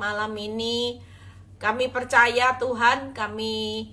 malam ini. Kami percaya Tuhan, kami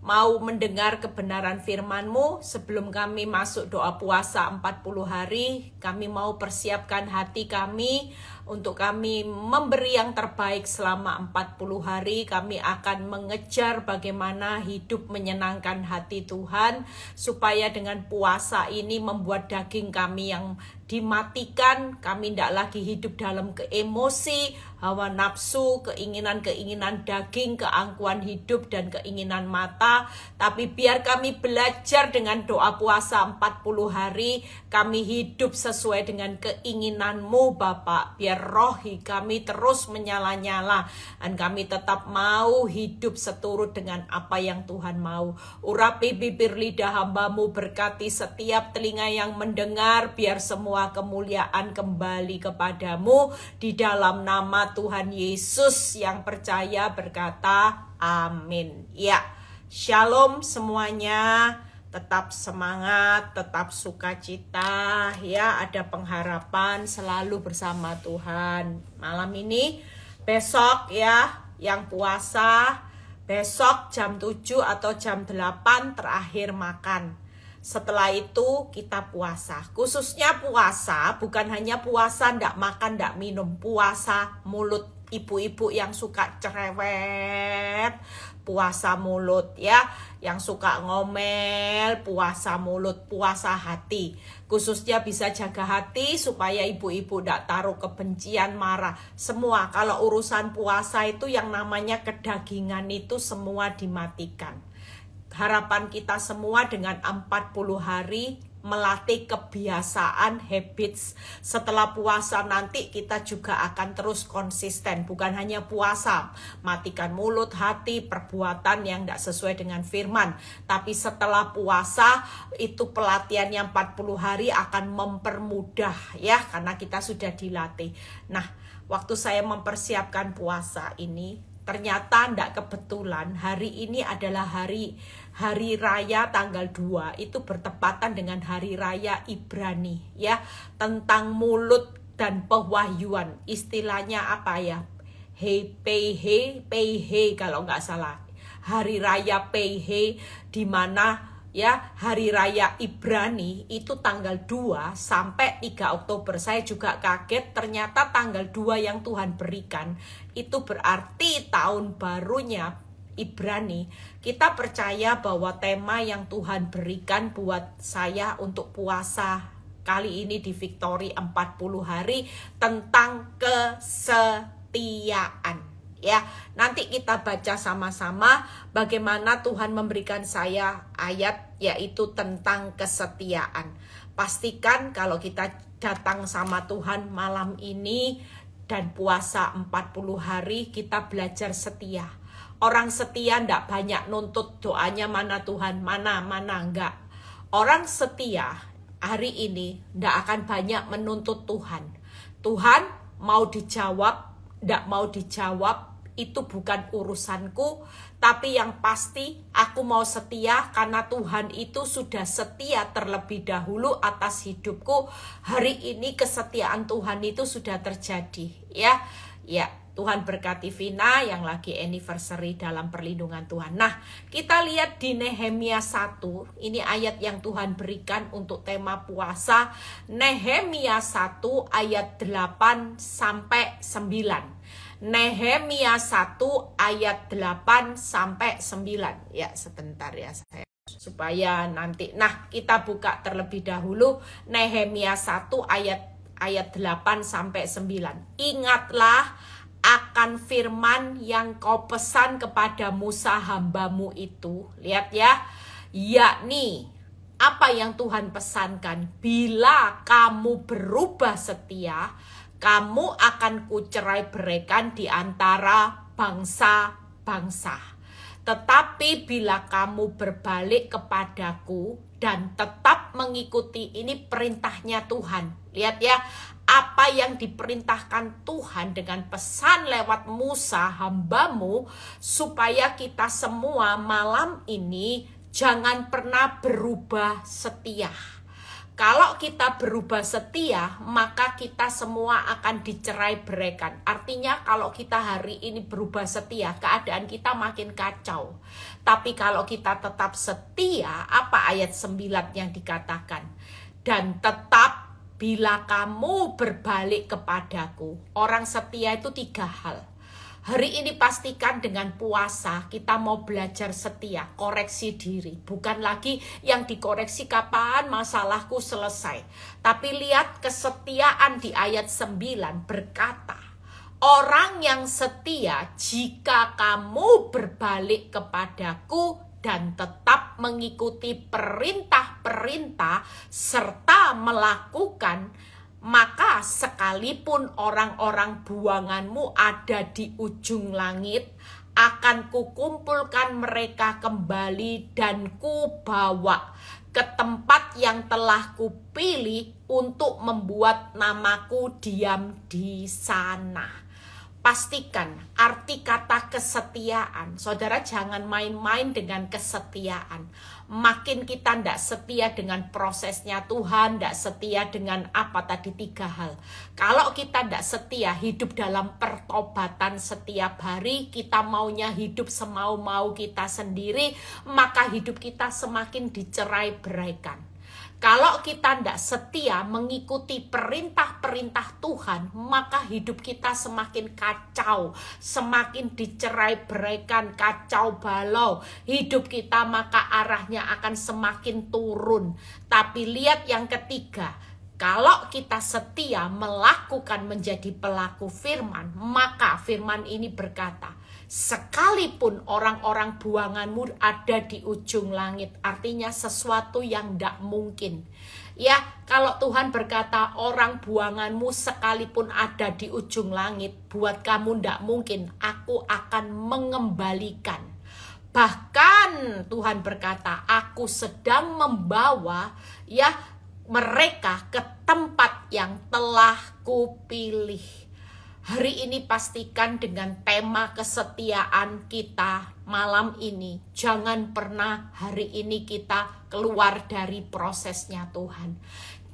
mau mendengar kebenaran firman-Mu sebelum kami masuk doa puasa 40 hari. Kami mau persiapkan hati kami untuk kami memberi yang terbaik selama 40 hari. Kami akan mengejar bagaimana hidup menyenangkan hati Tuhan supaya dengan puasa ini membuat daging kami yang dimatikan, kami tidak lagi hidup dalam keemosi, hawa nafsu, keinginan-keinginan daging, keangkuhan hidup, dan keinginan mata. Tapi biar kami belajar dengan doa puasa 40 hari, kami hidup sesuai dengan keinginanmu Bapak. Biar rohi kami terus menyala-nyala dan kami tetap mau hidup seturut dengan apa yang Tuhan mau urapi bibir lidah hambamu berkati setiap telinga yang mendengar biar semua kemuliaan kembali kepadamu di dalam nama Tuhan Yesus yang percaya berkata amin ya Shalom semuanya tetap semangat, tetap sukacita, ya, ada pengharapan selalu bersama Tuhan. Malam ini, besok ya, yang puasa, besok jam 7 atau jam 8 terakhir makan. Setelah itu kita puasa. Khususnya puasa, bukan hanya puasa ndak makan, ndak minum, puasa mulut ibu-ibu yang suka cerewet, puasa mulut ya, yang suka ngomel, puasa mulut, puasa hati. Khususnya bisa jaga hati supaya ibu-ibu tidak taruh kebencian, marah. Semua kalau urusan puasa itu yang namanya kedagingan itu semua dimatikan. Harapan kita semua dengan 40 hari melatih kebiasaan habits. Setelah puasa nanti kita juga akan terus konsisten, bukan hanya puasa, matikan mulut, hati, perbuatan yang tidak sesuai dengan firman. Tapi setelah puasa itu pelatihan yang 40 hari akan mempermudah ya karena kita sudah dilatih. Nah, waktu saya mempersiapkan puasa ini ternyata tidak kebetulan hari ini adalah hari hari raya tanggal 2 itu bertepatan dengan hari raya Ibrani ya tentang mulut dan pewahyuan istilahnya apa ya Hepehe Pehe kalau nggak salah hari raya Pehe di mana ya hari raya Ibrani itu tanggal 2 sampai 3 Oktober saya juga kaget ternyata tanggal 2 yang Tuhan berikan itu berarti tahun barunya Ibrani kita percaya bahwa tema yang Tuhan berikan buat saya untuk puasa kali ini di Victory 40 hari tentang kesetiaan ya. Nanti kita baca sama-sama bagaimana Tuhan memberikan saya ayat yaitu tentang kesetiaan. Pastikan kalau kita datang sama Tuhan malam ini dan puasa 40 hari kita belajar setia Orang setia tidak banyak nuntut doanya mana Tuhan, mana, mana, enggak. Orang setia hari ini tidak akan banyak menuntut Tuhan. Tuhan mau dijawab, tidak mau dijawab, itu bukan urusanku, tapi yang pasti aku mau setia karena Tuhan itu sudah setia terlebih dahulu atas hidupku. Hari ini kesetiaan Tuhan itu sudah terjadi, ya. Ya, Tuhan berkati Vina yang lagi anniversary dalam perlindungan Tuhan. Nah, kita lihat di Nehemia 1, ini ayat yang Tuhan berikan untuk tema puasa. Nehemia 1 ayat 8 sampai 9. Nehemia 1 ayat 8 sampai 9. Ya, sebentar ya saya supaya nanti nah kita buka terlebih dahulu Nehemia 1 ayat ayat 8 sampai 9. Ingatlah akan firman yang kau pesan kepada Musa hambamu itu. Lihat ya, yakni apa yang Tuhan pesankan. Bila kamu berubah setia, kamu akan kucerai berikan di antara bangsa-bangsa. Tetapi bila kamu berbalik kepadaku dan tetap mengikuti ini perintahnya Tuhan. Lihat ya, apa yang diperintahkan Tuhan dengan pesan lewat Musa hambamu supaya kita semua malam ini jangan pernah berubah setia. Kalau kita berubah setia, maka kita semua akan dicerai berekan. Artinya kalau kita hari ini berubah setia, keadaan kita makin kacau. Tapi kalau kita tetap setia, apa ayat 9 yang dikatakan? Dan tetap Bila kamu berbalik kepadaku, orang setia itu tiga hal. Hari ini pastikan dengan puasa kita mau belajar setia, koreksi diri. Bukan lagi yang dikoreksi kapan masalahku selesai. Tapi lihat kesetiaan di ayat 9 berkata, Orang yang setia jika kamu berbalik kepadaku, dan tetap mengikuti perintah-perintah serta melakukan maka sekalipun orang-orang buanganmu ada di ujung langit akan kukumpulkan mereka kembali dan kubawa ke tempat yang telah kupilih untuk membuat namaku diam di sana. Pastikan arti kata kesetiaan. Saudara jangan main-main dengan kesetiaan. Makin kita tidak setia dengan prosesnya Tuhan, tidak setia dengan apa tadi tiga hal. Kalau kita tidak setia, hidup dalam pertobatan setiap hari, kita maunya hidup semau-mau kita sendiri, maka hidup kita semakin dicerai beraikan kalau kita tidak setia mengikuti perintah-perintah Tuhan, maka hidup kita semakin kacau, semakin dicerai berikan kacau balau. Hidup kita maka arahnya akan semakin turun. Tapi lihat yang ketiga, kalau kita setia melakukan menjadi pelaku firman, maka firman ini berkata, sekalipun orang-orang buanganmu ada di ujung langit. Artinya sesuatu yang tidak mungkin. Ya, kalau Tuhan berkata orang buanganmu sekalipun ada di ujung langit, buat kamu tidak mungkin, aku akan mengembalikan. Bahkan Tuhan berkata, aku sedang membawa ya mereka ke tempat yang telah kupilih. Hari ini pastikan dengan tema kesetiaan kita malam ini. Jangan pernah hari ini kita keluar dari prosesnya Tuhan.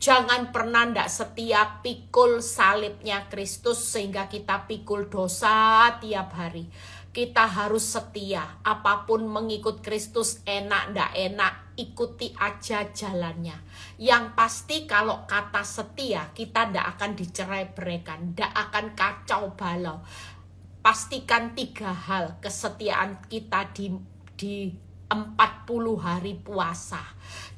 Jangan pernah tidak setia pikul salibnya Kristus sehingga kita pikul dosa tiap hari. Kita harus setia, apapun mengikut Kristus enak tidak enak, ikuti aja jalannya. Yang pasti kalau kata setia, kita tidak akan dicerai berikan, tidak akan kacau balau. Pastikan tiga hal, kesetiaan kita di, di 40 hari puasa.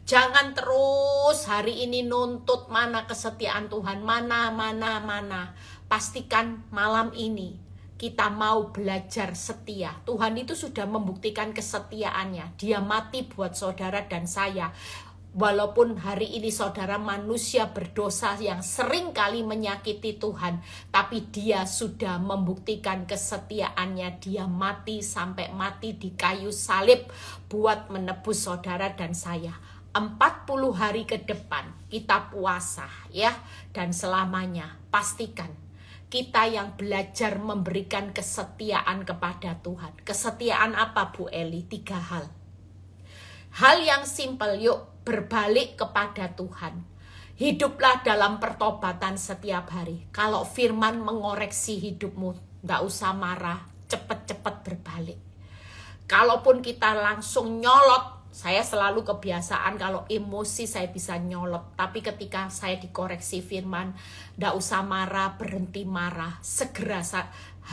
Jangan terus hari ini nuntut mana kesetiaan Tuhan, mana, mana, mana. Pastikan malam ini kita mau belajar setia. Tuhan itu sudah membuktikan kesetiaannya. Dia mati buat saudara dan saya. Walaupun hari ini saudara manusia berdosa yang sering kali menyakiti Tuhan, tapi dia sudah membuktikan kesetiaannya. Dia mati sampai mati di kayu salib buat menebus saudara dan saya. 40 hari ke depan kita puasa ya dan selamanya pastikan kita yang belajar memberikan kesetiaan kepada Tuhan. Kesetiaan apa Bu Eli? Tiga hal. Hal yang simpel yuk berbalik kepada Tuhan. Hiduplah dalam pertobatan setiap hari. Kalau firman mengoreksi hidupmu, nggak usah marah, cepat-cepat berbalik. Kalaupun kita langsung nyolot saya selalu kebiasaan kalau emosi saya bisa nyolot tapi ketika saya dikoreksi firman ndak usah marah berhenti marah segera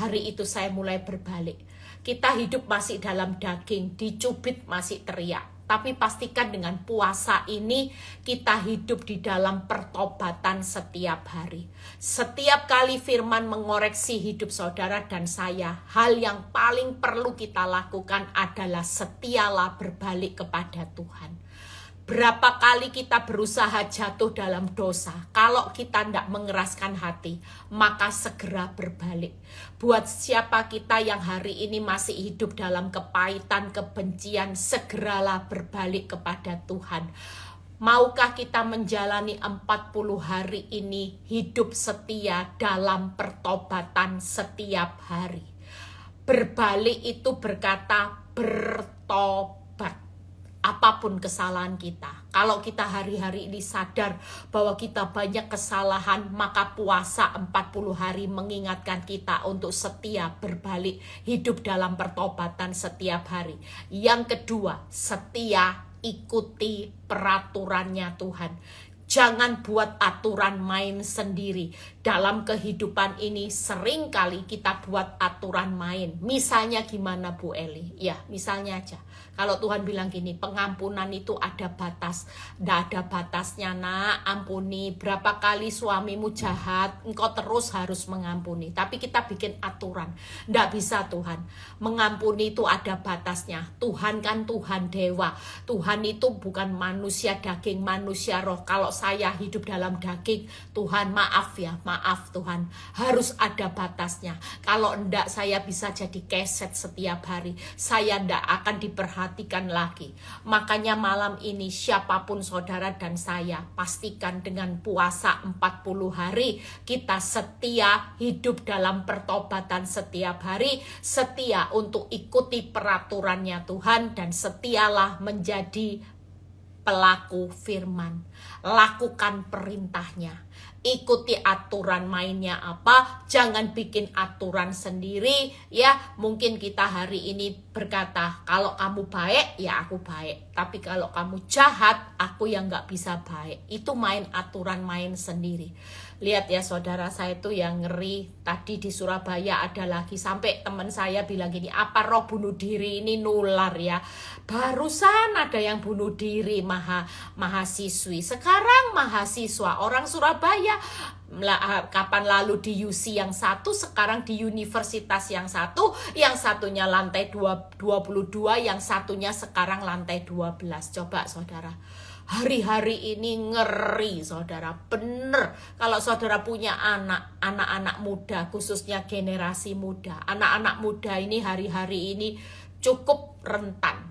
hari itu saya mulai berbalik kita hidup masih dalam daging dicubit masih teriak tapi pastikan dengan puasa ini kita hidup di dalam pertobatan setiap hari. Setiap kali firman mengoreksi hidup saudara dan saya, hal yang paling perlu kita lakukan adalah setialah berbalik kepada Tuhan. Berapa kali kita berusaha jatuh dalam dosa, kalau kita tidak mengeraskan hati, maka segera berbalik. Buat siapa kita yang hari ini masih hidup dalam kepahitan, kebencian, segeralah berbalik kepada Tuhan. Maukah kita menjalani 40 hari ini hidup setia dalam pertobatan setiap hari? Berbalik itu berkata bertobat apapun kesalahan kita. Kalau kita hari-hari ini sadar bahwa kita banyak kesalahan, maka puasa 40 hari mengingatkan kita untuk setia berbalik hidup dalam pertobatan setiap hari. Yang kedua, setia ikuti peraturannya Tuhan. Jangan buat aturan main sendiri. Dalam kehidupan ini Sering kali kita buat aturan main. Misalnya gimana Bu Eli? Ya, misalnya aja kalau Tuhan bilang gini, pengampunan itu ada batas. Tidak ada batasnya nak, ampuni. Berapa kali suamimu jahat, engkau terus harus mengampuni. Tapi kita bikin aturan. Tidak bisa Tuhan. Mengampuni itu ada batasnya. Tuhan kan Tuhan dewa. Tuhan itu bukan manusia daging, manusia roh. Kalau saya hidup dalam daging, Tuhan maaf ya, maaf Tuhan. Harus ada batasnya. Kalau tidak saya bisa jadi keset setiap hari. Saya tidak akan diperhatikan dimatikan lagi. Makanya malam ini siapapun saudara dan saya pastikan dengan puasa 40 hari kita setia hidup dalam pertobatan setiap hari, setia untuk ikuti peraturannya Tuhan dan setialah menjadi pelaku firman. Lakukan perintahnya ikuti aturan mainnya apa, jangan bikin aturan sendiri ya. Mungkin kita hari ini berkata, kalau kamu baik ya aku baik. Tapi kalau kamu jahat, aku yang nggak bisa baik. Itu main aturan main sendiri. Lihat ya saudara saya itu yang ngeri. Tadi di Surabaya ada lagi sampai teman saya bilang gini, apa roh bunuh diri ini nular ya. Barusan ada yang bunuh diri maha mahasiswi. Sekarang mahasiswa orang Surabaya Ah, kapan lalu di UC yang satu, sekarang di universitas yang satu, yang satunya lantai 22, yang satunya sekarang lantai 12. Coba saudara, hari-hari ini ngeri saudara, bener. Kalau saudara punya anak, anak-anak muda, khususnya generasi muda, anak-anak muda ini hari-hari ini cukup rentan.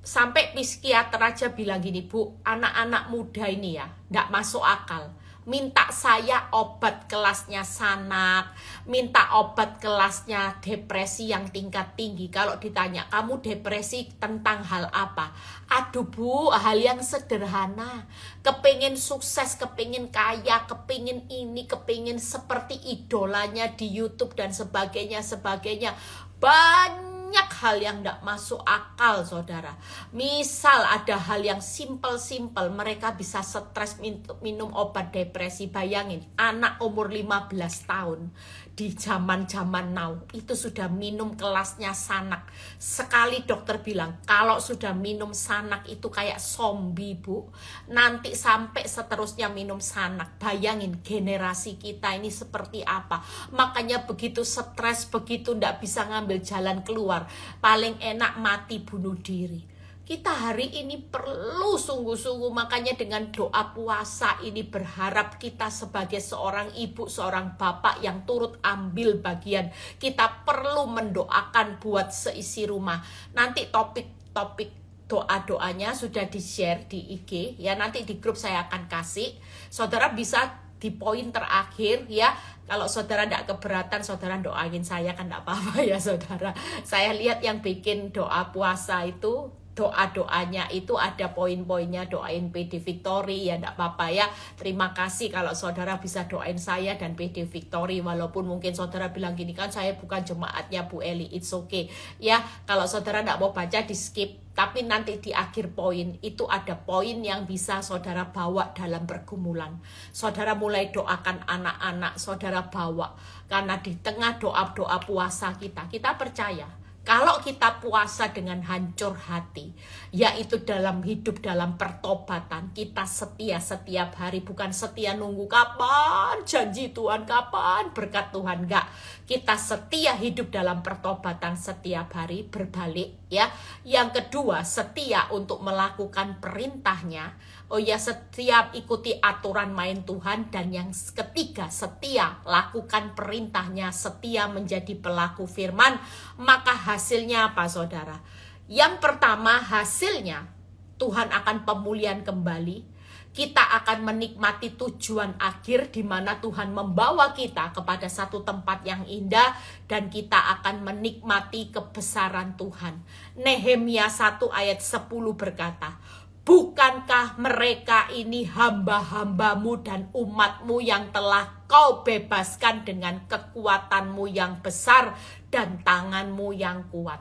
Sampai psikiater aja bilang gini, Bu, anak-anak muda ini ya, ndak masuk akal minta saya obat kelasnya sanak, minta obat kelasnya depresi yang tingkat tinggi. Kalau ditanya, kamu depresi tentang hal apa? Aduh bu, hal yang sederhana. Kepingin sukses, kepingin kaya, kepingin ini, kepingin seperti idolanya di Youtube dan sebagainya, sebagainya. Banyak banyak hal yang tidak masuk akal saudara misal ada hal yang simple-simple mereka bisa stres minum obat depresi bayangin anak umur 15 tahun di zaman-zaman now itu sudah minum kelasnya sanak. Sekali dokter bilang kalau sudah minum sanak itu kayak zombie bu. Nanti sampai seterusnya minum sanak. Bayangin generasi kita ini seperti apa. Makanya begitu stres, begitu ndak bisa ngambil jalan keluar. Paling enak mati bunuh diri kita hari ini perlu sungguh-sungguh makanya dengan doa puasa ini berharap kita sebagai seorang ibu, seorang bapak yang turut ambil bagian. Kita perlu mendoakan buat seisi rumah. Nanti topik-topik doa-doanya sudah di-share di IG ya nanti di grup saya akan kasih saudara bisa di poin terakhir ya kalau saudara tidak keberatan saudara doain saya kan tidak apa-apa ya saudara saya lihat yang bikin doa puasa itu doa-doanya itu ada poin-poinnya doain PD Victory ya enggak apa-apa ya terima kasih kalau saudara bisa doain saya dan PD Victory walaupun mungkin saudara bilang gini kan saya bukan jemaatnya Bu Eli it's okay ya kalau saudara enggak mau baca di skip tapi nanti di akhir poin itu ada poin yang bisa saudara bawa dalam pergumulan. Saudara mulai doakan anak-anak, saudara bawa. Karena di tengah doa-doa puasa kita, kita percaya kalau kita puasa dengan hancur hati, yaitu dalam hidup, dalam pertobatan, kita setia setiap hari, bukan setia nunggu kapan janji Tuhan, kapan berkat Tuhan, enggak. Kita setia hidup dalam pertobatan setiap hari, berbalik ya. Yang kedua, setia untuk melakukan perintahnya, Oh ya, setiap ikuti aturan main Tuhan dan yang ketiga setia lakukan perintahnya, setia menjadi pelaku firman, maka hasilnya apa Saudara? Yang pertama hasilnya Tuhan akan pemulihan kembali. Kita akan menikmati tujuan akhir di mana Tuhan membawa kita kepada satu tempat yang indah dan kita akan menikmati kebesaran Tuhan. Nehemia 1 ayat 10 berkata, Bukankah mereka ini hamba-hambamu dan umatmu yang telah kau bebaskan dengan kekuatanmu yang besar dan tanganmu yang kuat?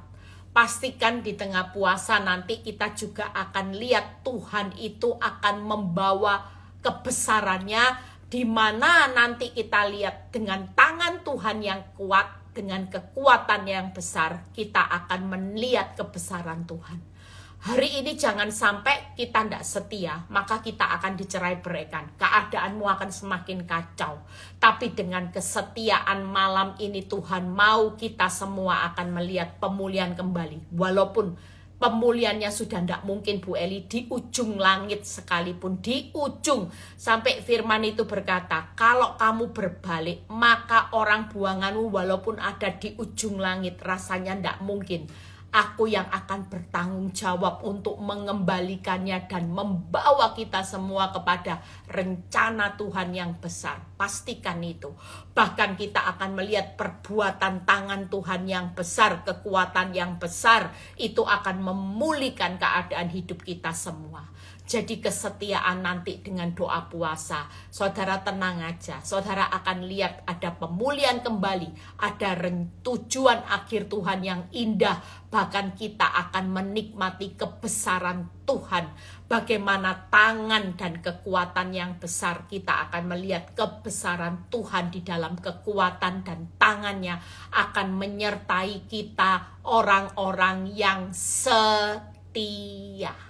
Pastikan di tengah puasa nanti kita juga akan lihat Tuhan itu akan membawa kebesarannya di mana nanti kita lihat dengan tangan Tuhan yang kuat, dengan kekuatan yang besar, kita akan melihat kebesaran Tuhan hari ini jangan sampai kita tidak setia, maka kita akan dicerai berikan. Keadaanmu akan semakin kacau. Tapi dengan kesetiaan malam ini Tuhan mau kita semua akan melihat pemulihan kembali. Walaupun pemulihannya sudah tidak mungkin Bu Eli di ujung langit sekalipun di ujung sampai firman itu berkata kalau kamu berbalik maka orang buanganmu walaupun ada di ujung langit rasanya tidak mungkin Aku yang akan bertanggung jawab untuk mengembalikannya dan membawa kita semua kepada rencana Tuhan yang besar. Pastikan itu. Bahkan kita akan melihat perbuatan tangan Tuhan yang besar, kekuatan yang besar. Itu akan memulihkan keadaan hidup kita semua. Jadi kesetiaan nanti dengan doa puasa. Saudara tenang aja. Saudara akan lihat ada pemulihan kembali. Ada tujuan akhir Tuhan yang indah. Bahkan kita akan menikmati kebesaran Tuhan. Bagaimana tangan dan kekuatan yang besar. Kita akan melihat kebesaran Tuhan di dalam kekuatan dan tangannya. Akan menyertai kita orang-orang yang setia.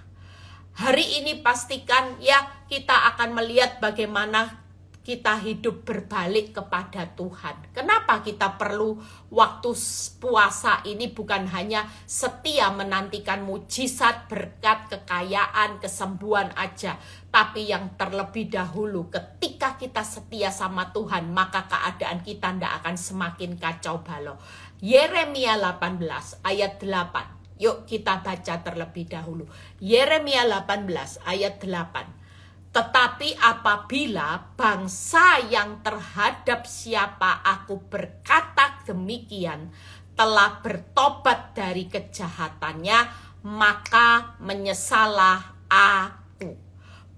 Hari ini pastikan ya kita akan melihat bagaimana kita hidup berbalik kepada Tuhan. Kenapa kita perlu waktu puasa ini bukan hanya setia menantikan mujizat, berkat, kekayaan, kesembuhan aja, tapi yang terlebih dahulu ketika kita setia sama Tuhan, maka keadaan kita tidak akan semakin kacau balau. Yeremia 18 ayat 8. Yuk kita baca terlebih dahulu. Yeremia 18 ayat 8. Tetapi apabila bangsa yang terhadap siapa aku berkata demikian telah bertobat dari kejahatannya, maka menyesalah aku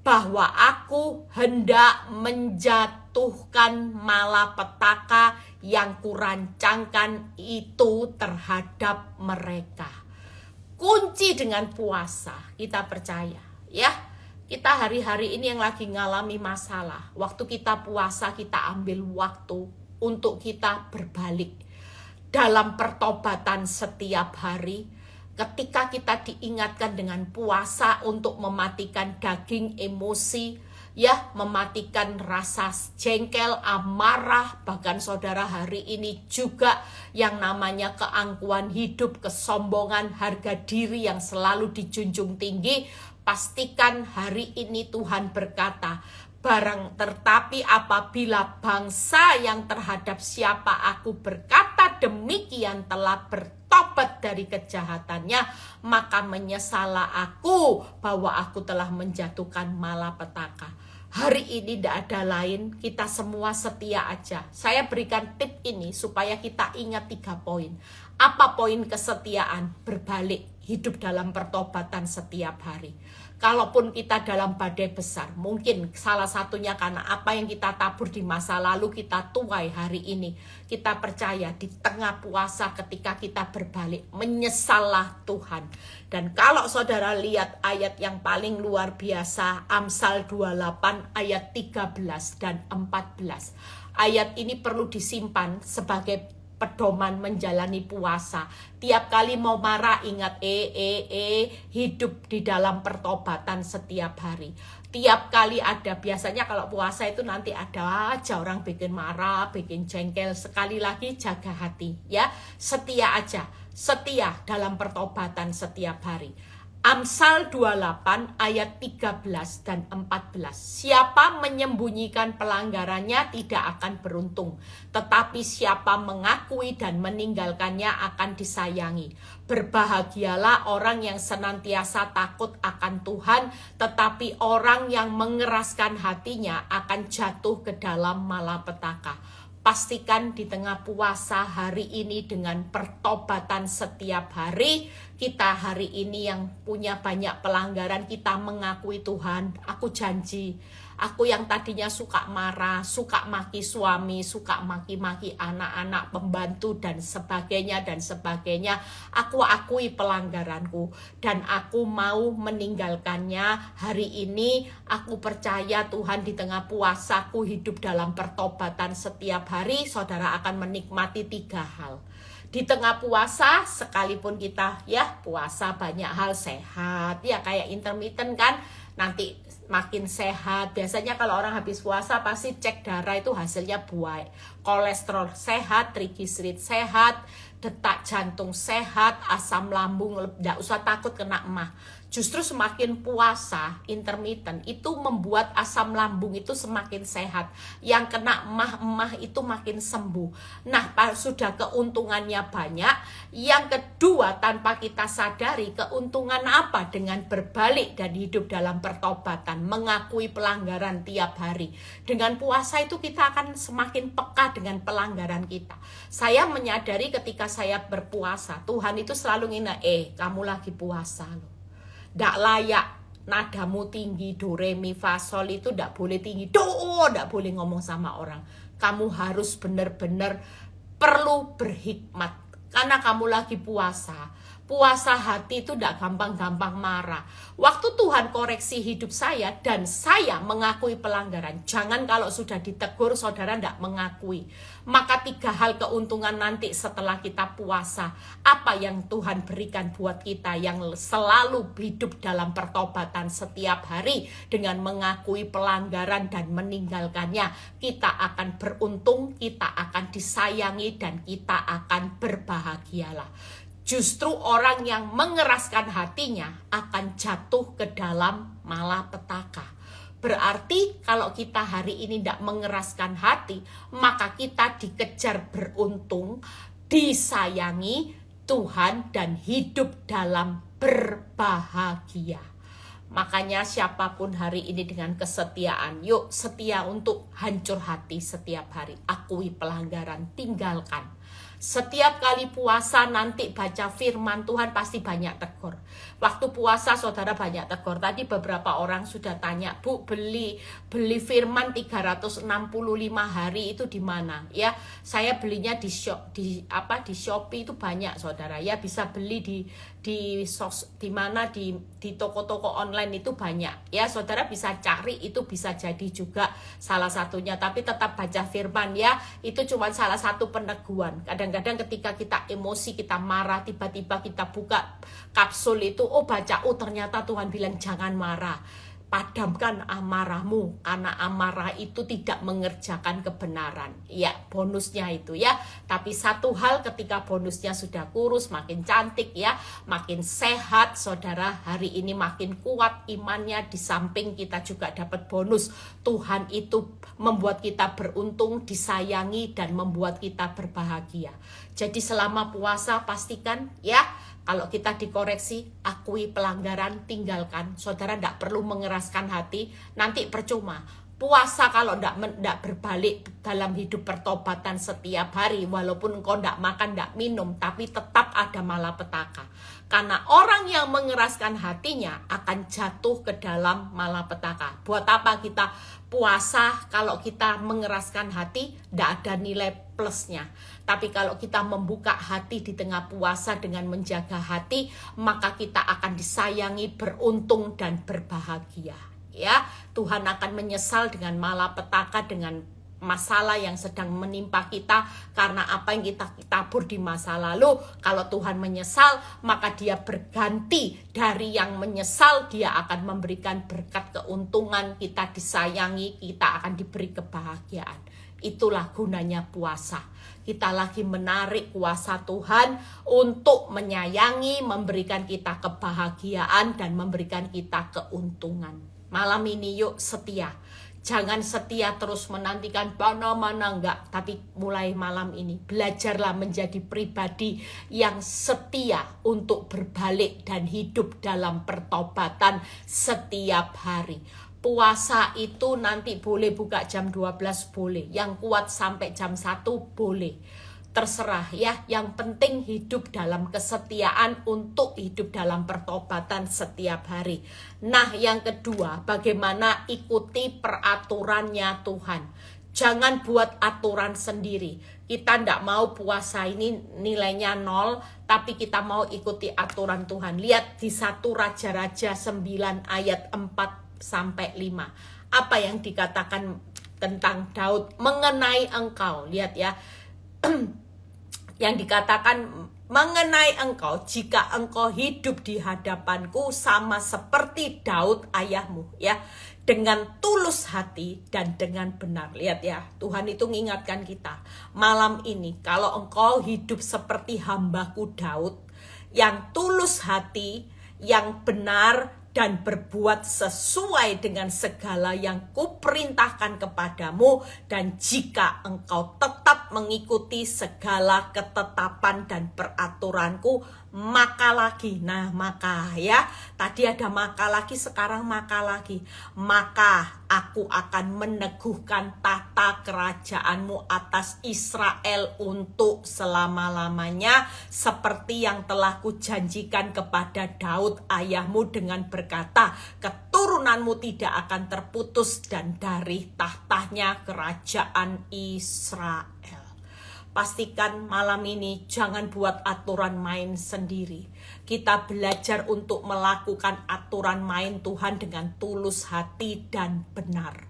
bahwa aku hendak menjatuhkan malapetaka yang kurancangkan itu terhadap mereka dikunci dengan puasa. Kita percaya, ya. Kita hari-hari ini yang lagi ngalami masalah. Waktu kita puasa, kita ambil waktu untuk kita berbalik dalam pertobatan setiap hari ketika kita diingatkan dengan puasa untuk mematikan daging emosi, ya mematikan rasa jengkel, amarah, bahkan saudara hari ini juga yang namanya keangkuhan hidup, kesombongan, harga diri yang selalu dijunjung tinggi, pastikan hari ini Tuhan berkata, barang tetapi apabila bangsa yang terhadap siapa aku berkata demikian telah tobat dari kejahatannya, maka menyesallah aku bahwa aku telah menjatuhkan malapetaka. Hari ini tidak ada lain, kita semua setia aja. Saya berikan tip ini supaya kita ingat tiga poin. Apa poin kesetiaan? Berbalik, hidup dalam pertobatan setiap hari kalaupun kita dalam badai besar, mungkin salah satunya karena apa yang kita tabur di masa lalu kita tuai hari ini. Kita percaya di tengah puasa ketika kita berbalik, menyesallah Tuhan. Dan kalau saudara lihat ayat yang paling luar biasa, Amsal 28 ayat 13 dan 14. Ayat ini perlu disimpan sebagai pedoman menjalani puasa. Tiap kali mau marah ingat eh eh eh hidup di dalam pertobatan setiap hari. Tiap kali ada biasanya kalau puasa itu nanti ada aja orang bikin marah, bikin jengkel. Sekali lagi jaga hati ya, setia aja, setia dalam pertobatan setiap hari Amsal 28 ayat 13 dan 14. Siapa menyembunyikan pelanggarannya tidak akan beruntung, tetapi siapa mengakui dan meninggalkannya akan disayangi. Berbahagialah orang yang senantiasa takut akan Tuhan, tetapi orang yang mengeraskan hatinya akan jatuh ke dalam malapetaka Pastikan di tengah puasa hari ini dengan pertobatan setiap hari, kita hari ini yang punya banyak pelanggaran, kita mengakui Tuhan, aku janji Aku yang tadinya suka marah, suka maki suami, suka maki-maki anak-anak, pembantu dan sebagainya dan sebagainya. Aku akui pelanggaranku dan aku mau meninggalkannya. Hari ini aku percaya Tuhan di tengah puasaku hidup dalam pertobatan setiap hari. Saudara akan menikmati tiga hal di tengah puasa sekalipun kita ya puasa banyak hal sehat ya kayak intermittent kan nanti makin sehat. Biasanya kalau orang habis puasa pasti cek darah itu hasilnya buai. Kolesterol sehat, trigliserid sehat, detak jantung sehat, asam lambung, tidak usah takut kena emah justru semakin puasa intermittent itu membuat asam lambung itu semakin sehat yang kena emah-emah itu makin sembuh nah sudah keuntungannya banyak yang kedua tanpa kita sadari keuntungan apa dengan berbalik dan hidup dalam pertobatan mengakui pelanggaran tiap hari dengan puasa itu kita akan semakin peka dengan pelanggaran kita saya menyadari ketika saya berpuasa Tuhan itu selalu ngina eh kamu lagi puasa loh tidak layak nadamu tinggi do re mi fa sol itu tidak boleh tinggi do tidak boleh ngomong sama orang kamu harus benar-benar perlu berhikmat karena kamu lagi puasa puasa hati itu tidak gampang-gampang marah. Waktu Tuhan koreksi hidup saya dan saya mengakui pelanggaran. Jangan kalau sudah ditegur saudara tidak mengakui. Maka tiga hal keuntungan nanti setelah kita puasa. Apa yang Tuhan berikan buat kita yang selalu hidup dalam pertobatan setiap hari. Dengan mengakui pelanggaran dan meninggalkannya. Kita akan beruntung, kita akan disayangi dan kita akan berbahagialah justru orang yang mengeraskan hatinya akan jatuh ke dalam malapetaka. Berarti kalau kita hari ini tidak mengeraskan hati, maka kita dikejar beruntung, disayangi Tuhan dan hidup dalam berbahagia. Makanya siapapun hari ini dengan kesetiaan, yuk setia untuk hancur hati setiap hari. Akui pelanggaran, tinggalkan setiap kali puasa nanti baca firman Tuhan pasti banyak tegur. Waktu puasa saudara banyak tegur. Tadi beberapa orang sudah tanya, "Bu, beli beli firman 365 hari itu di mana?" Ya, saya belinya di di apa di Shopee itu banyak saudara ya bisa beli di di sos di mana di di toko-toko online itu banyak ya saudara bisa cari itu bisa jadi juga salah satunya tapi tetap baca firman ya itu cuma salah satu peneguhan kadang-kadang ketika kita emosi kita marah tiba-tiba kita buka kapsul itu oh baca oh ternyata Tuhan bilang jangan marah padamkan amarahmu karena amarah itu tidak mengerjakan kebenaran. Ya, bonusnya itu ya. Tapi satu hal ketika bonusnya sudah kurus, makin cantik ya, makin sehat, saudara hari ini makin kuat imannya di samping kita juga dapat bonus. Tuhan itu membuat kita beruntung, disayangi dan membuat kita berbahagia. Jadi selama puasa pastikan ya kalau kita dikoreksi, akui pelanggaran, tinggalkan. Saudara tidak perlu mengeraskan hati, nanti percuma. Puasa kalau tidak berbalik dalam hidup pertobatan setiap hari, walaupun engkau tidak makan, tidak minum, tapi tetap ada malapetaka. Karena orang yang mengeraskan hatinya akan jatuh ke dalam malapetaka. Buat apa kita puasa kalau kita mengeraskan hati, tidak ada nilai plusnya. Tapi kalau kita membuka hati di tengah puasa dengan menjaga hati, maka kita akan disayangi, beruntung dan berbahagia. Ya, Tuhan akan menyesal dengan malapetaka dengan masalah yang sedang menimpa kita karena apa yang kita tabur di masa lalu. Kalau Tuhan menyesal, maka dia berganti dari yang menyesal, dia akan memberikan berkat keuntungan, kita disayangi, kita akan diberi kebahagiaan. Itulah gunanya puasa kita lagi menarik kuasa Tuhan untuk menyayangi, memberikan kita kebahagiaan dan memberikan kita keuntungan. Malam ini yuk setia. Jangan setia terus menantikan mana-mana enggak, tapi mulai malam ini belajarlah menjadi pribadi yang setia untuk berbalik dan hidup dalam pertobatan setiap hari puasa itu nanti boleh buka jam 12 boleh yang kuat sampai jam 1 boleh terserah ya yang penting hidup dalam kesetiaan untuk hidup dalam pertobatan setiap hari nah yang kedua bagaimana ikuti peraturannya Tuhan Jangan buat aturan sendiri. Kita tidak mau puasa ini nilainya nol, tapi kita mau ikuti aturan Tuhan. Lihat di satu Raja-Raja 9 ayat 4 sampai 5. Apa yang dikatakan tentang Daud mengenai engkau? Lihat ya. yang dikatakan mengenai engkau jika engkau hidup di hadapanku sama seperti Daud ayahmu ya dengan tulus hati dan dengan benar lihat ya Tuhan itu mengingatkan kita malam ini kalau engkau hidup seperti hambaku Daud yang tulus hati yang benar dan berbuat sesuai dengan segala yang kuperintahkan kepadamu dan jika engkau tetap mengikuti segala ketetapan dan peraturanku maka lagi. Nah, maka ya, tadi ada maka lagi, sekarang maka lagi. Maka aku akan meneguhkan tata kerajaanmu atas Israel untuk selama-lamanya seperti yang telah kujanjikan kepada Daud ayahmu dengan berkata, keturunanmu tidak akan terputus dan dari tahtanya kerajaan Israel. Pastikan malam ini jangan buat aturan main sendiri. Kita belajar untuk melakukan aturan main Tuhan dengan tulus hati dan benar.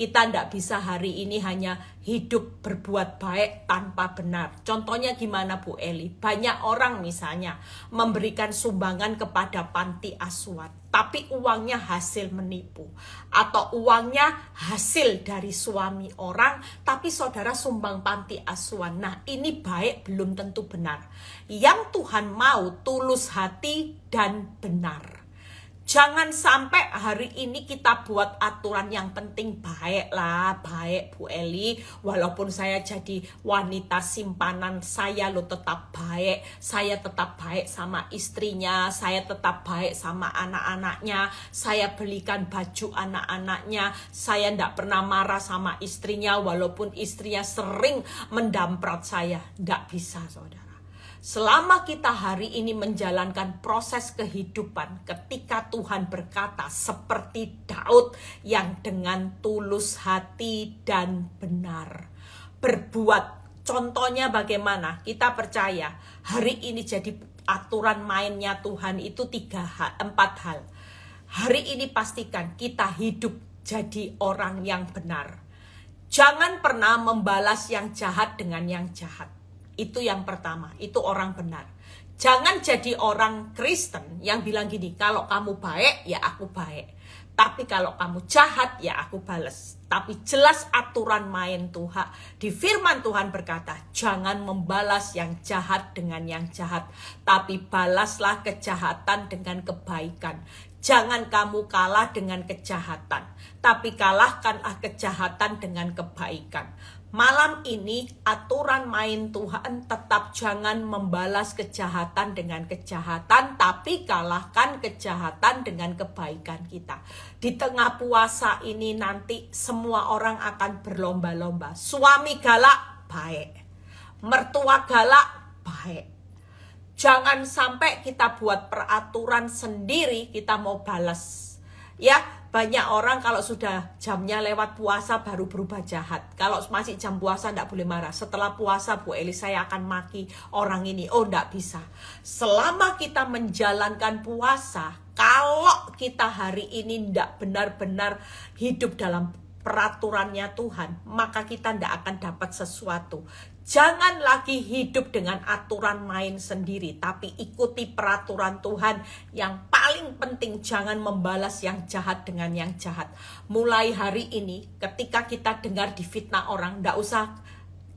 Kita tidak bisa hari ini hanya hidup berbuat baik tanpa benar. Contohnya gimana Bu Eli? Banyak orang misalnya memberikan sumbangan kepada panti asuhan, tapi uangnya hasil menipu. Atau uangnya hasil dari suami orang, tapi saudara sumbang panti asuhan. Nah ini baik belum tentu benar. Yang Tuhan mau tulus hati dan benar. Jangan sampai hari ini kita buat aturan yang penting baiklah, baik Bu Eli. Walaupun saya jadi wanita simpanan, saya lo tetap baik. Saya tetap baik sama istrinya, saya tetap baik sama anak-anaknya. Saya belikan baju anak-anaknya. Saya ndak pernah marah sama istrinya walaupun istrinya sering mendamprat saya. Ndak bisa, Saudara. Selama kita hari ini menjalankan proses kehidupan ketika Tuhan berkata seperti Daud yang dengan tulus hati dan benar berbuat Contohnya bagaimana? Kita percaya hari ini jadi aturan mainnya Tuhan itu tiga hal, empat hal. Hari ini pastikan kita hidup jadi orang yang benar. Jangan pernah membalas yang jahat dengan yang jahat. Itu yang pertama, itu orang benar. Jangan jadi orang Kristen yang bilang gini, kalau kamu baik, ya aku baik. Tapi kalau kamu jahat, ya aku bales. Tapi jelas aturan main Tuhan. Di firman Tuhan berkata, jangan membalas yang jahat dengan yang jahat. Tapi balaslah kejahatan dengan kebaikan. Jangan kamu kalah dengan kejahatan. Tapi kalahkanlah kejahatan dengan kebaikan Malam ini aturan main Tuhan tetap jangan membalas kejahatan dengan kejahatan tapi kalahkan kejahatan dengan kebaikan kita. Di tengah puasa ini nanti semua orang akan berlomba-lomba. Suami galak baik. Mertua galak baik. Jangan sampai kita buat peraturan sendiri kita mau balas. Ya, banyak orang kalau sudah jamnya lewat puasa baru berubah jahat. Kalau masih jam puasa tidak boleh marah. Setelah puasa Bu Eli saya akan maki orang ini. Oh tidak bisa. Selama kita menjalankan puasa, kalau kita hari ini tidak benar-benar hidup dalam peraturannya Tuhan, maka kita tidak akan dapat sesuatu. Jangan lagi hidup dengan aturan main sendiri, tapi ikuti peraturan Tuhan yang paling penting. Jangan membalas yang jahat dengan yang jahat. Mulai hari ini, ketika kita dengar difitnah orang, tidak usah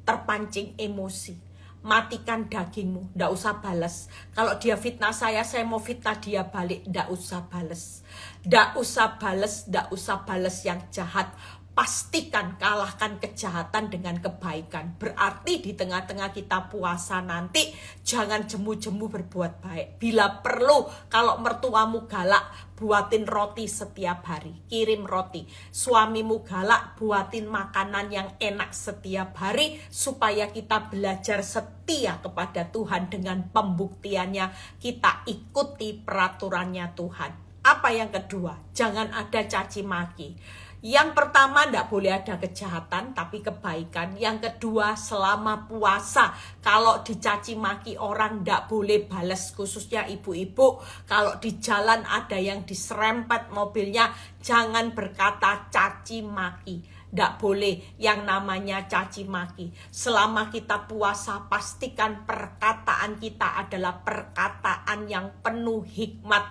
terpancing emosi matikan dagingmu, ndak usah bales. Kalau dia fitnah saya, saya mau fitnah dia balik, ndak usah bales. Ndak usah bales, ndak usah bales yang jahat. Pastikan kalahkan kejahatan dengan kebaikan. Berarti di tengah-tengah kita puasa nanti jangan jemu-jemu berbuat baik. Bila perlu kalau mertuamu galak, buatin roti setiap hari, kirim roti. Suamimu galak, buatin makanan yang enak setiap hari supaya kita belajar setia kepada Tuhan dengan pembuktiannya, kita ikuti peraturannya Tuhan. Apa yang kedua? Jangan ada caci maki yang pertama tidak boleh ada kejahatan tapi kebaikan. Yang kedua selama puasa kalau dicaci maki orang tidak boleh balas khususnya ibu-ibu. Kalau di jalan ada yang diserempet mobilnya jangan berkata caci maki. Tidak boleh yang namanya caci maki. Selama kita puasa, pastikan perkataan kita adalah perkataan yang penuh hikmat,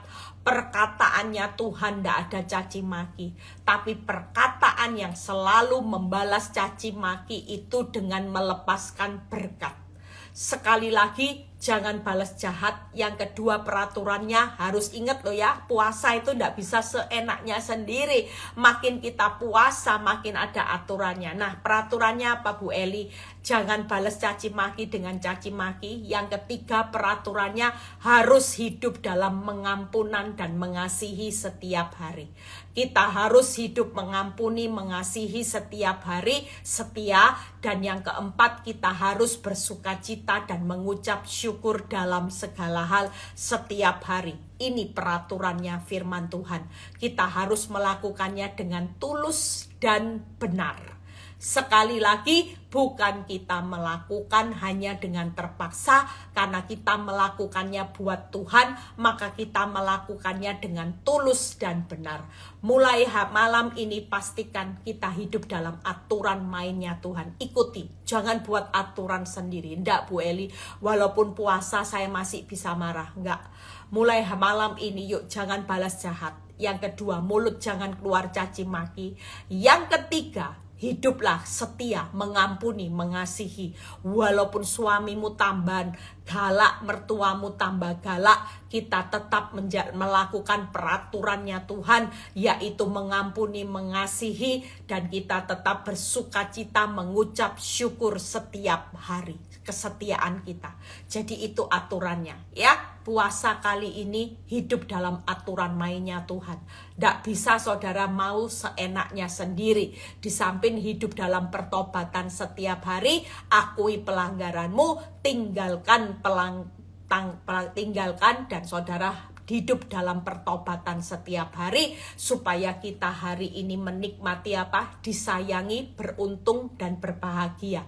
Perkataannya Tuhan tidak ada caci maki, tapi perkataan yang selalu membalas caci maki itu dengan melepaskan berkat. Sekali lagi, jangan balas jahat. Yang kedua, peraturannya harus ingat loh ya, puasa itu tidak bisa seenaknya sendiri. Makin kita puasa, makin ada aturannya. Nah, peraturannya apa Bu Eli? Jangan balas caci maki dengan caci maki. Yang ketiga, peraturannya harus hidup dalam mengampunan dan mengasihi setiap hari. Kita harus hidup mengampuni, mengasihi setiap hari, setia, dan yang keempat, kita harus bersuka cita dan mengucap syukur dalam segala hal setiap hari. Ini peraturannya firman Tuhan. Kita harus melakukannya dengan tulus dan benar. Sekali lagi, bukan kita melakukan hanya dengan terpaksa, karena kita melakukannya buat Tuhan, maka kita melakukannya dengan tulus dan benar. Mulai malam ini, pastikan kita hidup dalam aturan mainnya Tuhan. Ikuti, jangan buat aturan sendiri. tidak Bu Eli, walaupun puasa saya masih bisa marah. Enggak, mulai malam ini yuk jangan balas jahat. Yang kedua, mulut jangan keluar caci maki. Yang ketiga, Hiduplah setia, mengampuni, mengasihi. Walaupun suamimu tambah galak, mertuamu tambah galak, kita tetap melakukan peraturannya Tuhan, yaitu mengampuni, mengasihi, dan kita tetap bersuka cita mengucap syukur setiap hari. Kesetiaan kita. Jadi itu aturannya, ya puasa kali ini hidup dalam aturan mainnya Tuhan. Tidak bisa saudara mau seenaknya sendiri. Di samping hidup dalam pertobatan setiap hari, akui pelanggaranmu, tinggalkan pelang, tang, tinggalkan dan saudara hidup dalam pertobatan setiap hari supaya kita hari ini menikmati apa disayangi, beruntung dan berbahagia.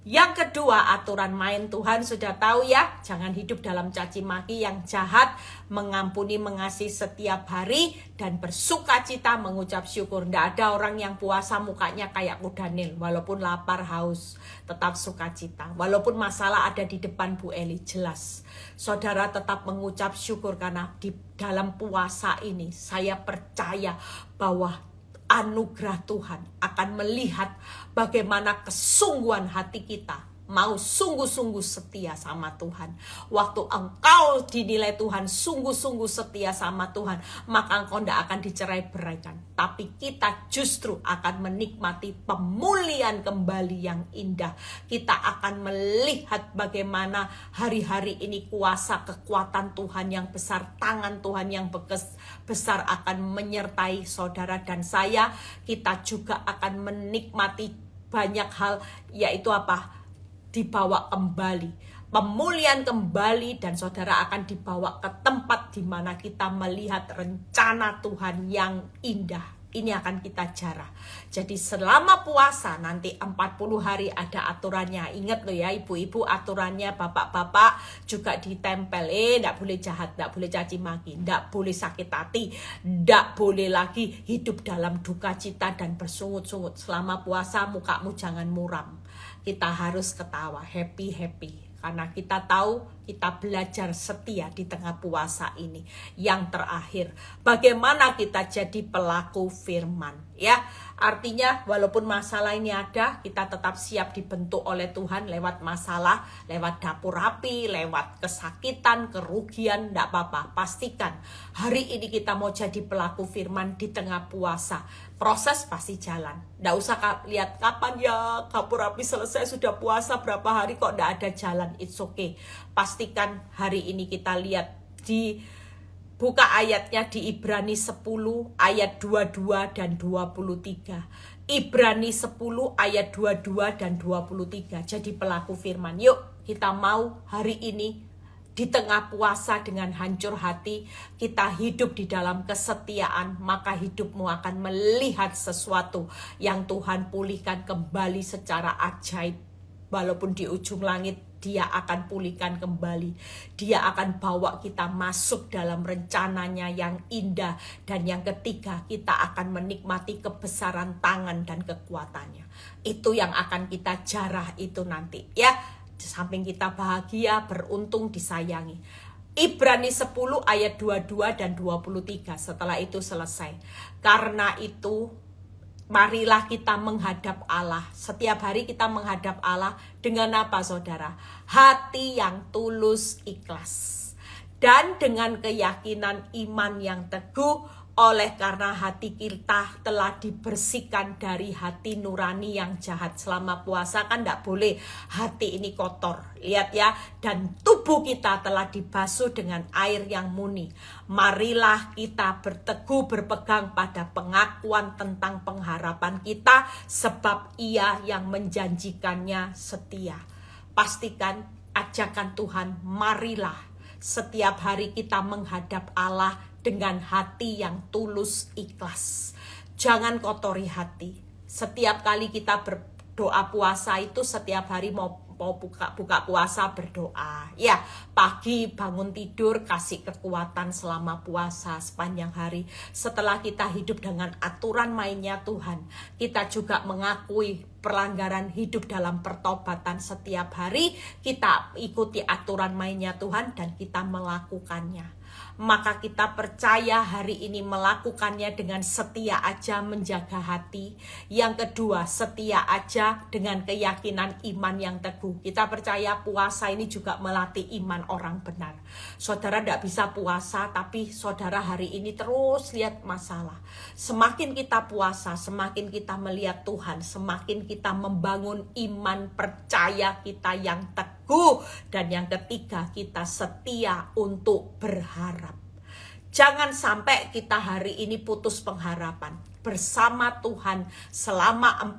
Yang kedua, aturan main Tuhan sudah tahu ya, jangan hidup dalam caci maki yang jahat, mengampuni, mengasihi setiap hari dan bersuka cita mengucap syukur. Tidak ada orang yang puasa mukanya kayak kudanil, walaupun lapar haus, tetap sukacita. Walaupun masalah ada di depan Bu Eli, jelas. Saudara tetap mengucap syukur karena di dalam puasa ini saya percaya bahwa anugerah Tuhan akan melihat bagaimana kesungguhan hati kita mau sungguh-sungguh setia sama Tuhan. Waktu engkau dinilai Tuhan sungguh-sungguh setia sama Tuhan, maka engkau tidak akan dicerai beraikan. Tapi kita justru akan menikmati pemulihan kembali yang indah. Kita akan melihat bagaimana hari-hari ini kuasa kekuatan Tuhan yang besar, tangan Tuhan yang besar akan menyertai saudara dan saya. Kita juga akan menikmati banyak hal yaitu apa? dibawa kembali. Pemulihan kembali dan saudara akan dibawa ke tempat di mana kita melihat rencana Tuhan yang indah. Ini akan kita jarah. Jadi selama puasa nanti 40 hari ada aturannya. Ingat loh ya ibu-ibu aturannya bapak-bapak juga ditempel. Eh tidak boleh jahat, tidak boleh caci maki, tidak boleh sakit hati, tidak boleh lagi hidup dalam duka cita dan bersungut-sungut. Selama puasa mukamu jangan muram kita harus ketawa, happy-happy. Karena kita tahu kita belajar setia di tengah puasa ini. Yang terakhir, bagaimana kita jadi pelaku firman. ya Artinya walaupun masalah ini ada, kita tetap siap dibentuk oleh Tuhan lewat masalah, lewat dapur api, lewat kesakitan, kerugian, tidak apa-apa. Pastikan hari ini kita mau jadi pelaku firman di tengah puasa proses pasti jalan. tidak usah ka lihat kapan ya kapur api selesai, sudah puasa berapa hari kok tidak ada jalan. It's okay. Pastikan hari ini kita lihat di buka ayatnya di Ibrani 10 ayat 22 dan 23. Ibrani 10 ayat 22 dan 23. Jadi pelaku firman, yuk kita mau hari ini di tengah puasa dengan hancur hati, kita hidup di dalam kesetiaan, maka hidupmu akan melihat sesuatu yang Tuhan pulihkan kembali secara ajaib. Walaupun di ujung langit dia akan pulihkan kembali. Dia akan bawa kita masuk dalam rencananya yang indah. Dan yang ketiga, kita akan menikmati kebesaran tangan dan kekuatannya. Itu yang akan kita jarah itu nanti ya samping kita bahagia, beruntung, disayangi. Ibrani 10 ayat 22 dan 23 setelah itu selesai. Karena itu marilah kita menghadap Allah. Setiap hari kita menghadap Allah dengan apa saudara? Hati yang tulus ikhlas. Dan dengan keyakinan iman yang teguh oleh karena hati kita telah dibersihkan dari hati nurani yang jahat selama puasa kan tidak boleh hati ini kotor lihat ya dan tubuh kita telah dibasuh dengan air yang muni marilah kita berteguh berpegang pada pengakuan tentang pengharapan kita sebab ia yang menjanjikannya setia pastikan ajakan Tuhan marilah setiap hari kita menghadap Allah dengan hati yang tulus ikhlas. Jangan kotori hati. Setiap kali kita berdoa puasa itu setiap hari mau mau buka buka puasa berdoa. Ya, pagi bangun tidur kasih kekuatan selama puasa sepanjang hari. Setelah kita hidup dengan aturan mainnya Tuhan, kita juga mengakui pelanggaran hidup dalam pertobatan setiap hari, kita ikuti aturan mainnya Tuhan dan kita melakukannya maka kita percaya hari ini melakukannya dengan setia aja menjaga hati. Yang kedua, setia aja dengan keyakinan iman yang teguh. Kita percaya puasa ini juga melatih iman orang benar. Saudara tidak bisa puasa, tapi saudara hari ini terus lihat masalah. Semakin kita puasa, semakin kita melihat Tuhan, semakin kita membangun iman percaya kita yang teguh. Dan yang ketiga, kita setia untuk berharap Jangan sampai kita hari ini putus pengharapan. Bersama Tuhan selama 40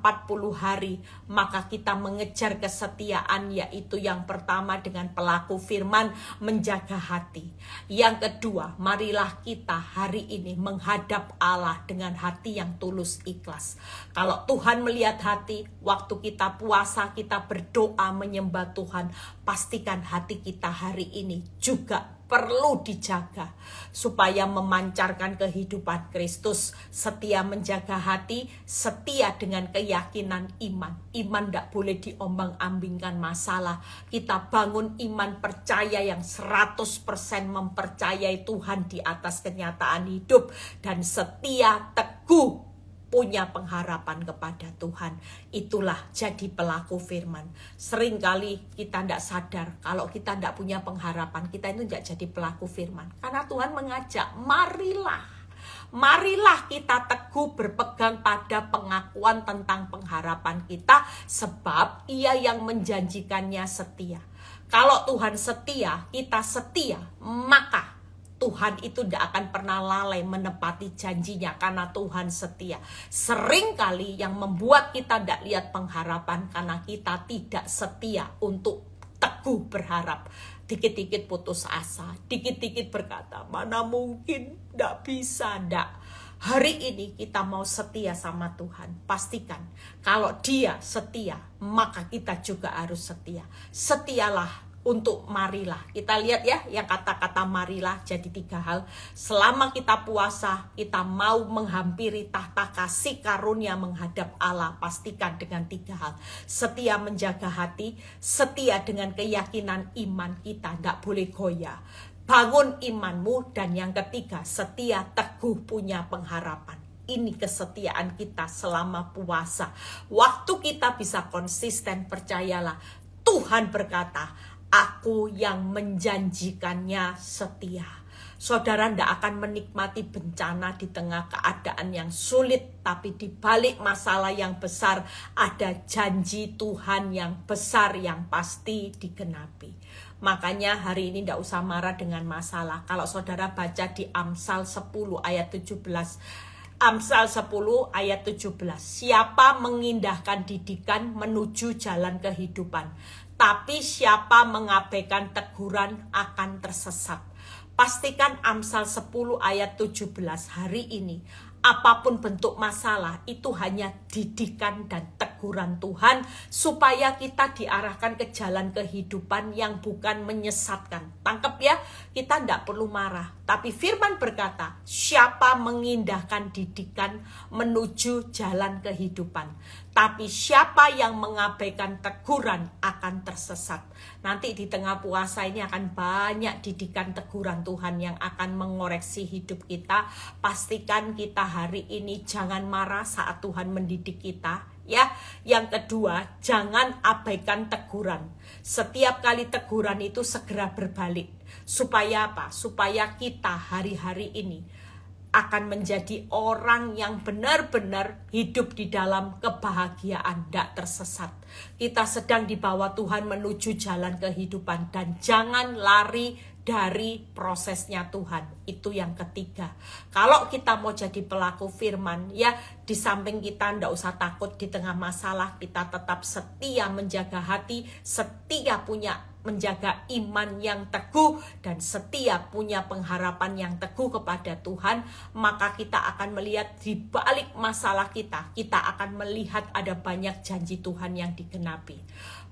hari, maka kita mengejar kesetiaan yaitu yang pertama dengan pelaku firman menjaga hati. Yang kedua, marilah kita hari ini menghadap Allah dengan hati yang tulus ikhlas. Kalau Tuhan melihat hati, waktu kita puasa, kita berdoa menyembah Tuhan, pastikan hati kita hari ini juga perlu dijaga supaya memancarkan kehidupan Kristus, setia menjaga hati, setia dengan keyakinan iman. Iman tidak boleh diombang-ambingkan masalah. Kita bangun iman percaya yang 100% mempercayai Tuhan di atas kenyataan hidup dan setia teguh punya pengharapan kepada Tuhan. Itulah jadi pelaku firman. Seringkali kita tidak sadar kalau kita tidak punya pengharapan, kita itu tidak jadi pelaku firman. Karena Tuhan mengajak, marilah marilah kita teguh berpegang pada pengakuan tentang pengharapan kita sebab ia yang menjanjikannya setia. Kalau Tuhan setia, kita setia, maka Tuhan itu tidak akan pernah lalai menepati janjinya karena Tuhan setia. Sering kali yang membuat kita tidak lihat pengharapan karena kita tidak setia untuk teguh berharap. Dikit-dikit putus asa, dikit-dikit berkata, mana mungkin, tidak bisa, tidak. Hari ini kita mau setia sama Tuhan. Pastikan kalau dia setia, maka kita juga harus setia. Setialah untuk marilah. Kita lihat ya yang kata-kata marilah jadi tiga hal. Selama kita puasa, kita mau menghampiri tahta kasih karunia menghadap Allah. Pastikan dengan tiga hal. Setia menjaga hati, setia dengan keyakinan iman kita. Tidak boleh goyah. Bangun imanmu dan yang ketiga, setia teguh punya pengharapan ini kesetiaan kita selama puasa. Waktu kita bisa konsisten, percayalah, Tuhan berkata, aku yang menjanjikannya setia. Saudara tidak akan menikmati bencana di tengah keadaan yang sulit, tapi di balik masalah yang besar ada janji Tuhan yang besar yang pasti digenapi. Makanya hari ini tidak usah marah dengan masalah. Kalau saudara baca di Amsal 10 ayat 17, Amsal 10 ayat 17. Siapa mengindahkan didikan menuju jalan kehidupan. Tapi siapa mengabaikan teguran akan tersesat. Pastikan Amsal 10 ayat 17 hari ini apapun bentuk masalah itu hanya didikan dan teguran Tuhan supaya kita diarahkan ke jalan kehidupan yang bukan menyesatkan. Tangkap ya, kita tidak perlu marah. Tapi firman berkata, siapa mengindahkan didikan menuju jalan kehidupan. Tapi siapa yang mengabaikan teguran akan tersesat. Nanti di tengah puasa ini akan banyak didikan teguran Tuhan yang akan mengoreksi hidup kita. Pastikan kita hari ini jangan marah saat Tuhan mendidik kita ya. Yang kedua, jangan abaikan teguran. Setiap kali teguran itu segera berbalik. Supaya apa? Supaya kita hari-hari ini akan menjadi orang yang benar-benar hidup di dalam kebahagiaan, tidak tersesat. Kita sedang dibawa Tuhan menuju jalan kehidupan dan jangan lari dari prosesnya Tuhan. Itu yang ketiga. Kalau kita mau jadi pelaku firman, ya di samping kita ndak usah takut di tengah masalah, kita tetap setia menjaga hati, setia punya menjaga iman yang teguh dan setia punya pengharapan yang teguh kepada Tuhan, maka kita akan melihat di balik masalah kita, kita akan melihat ada banyak janji Tuhan yang digenapi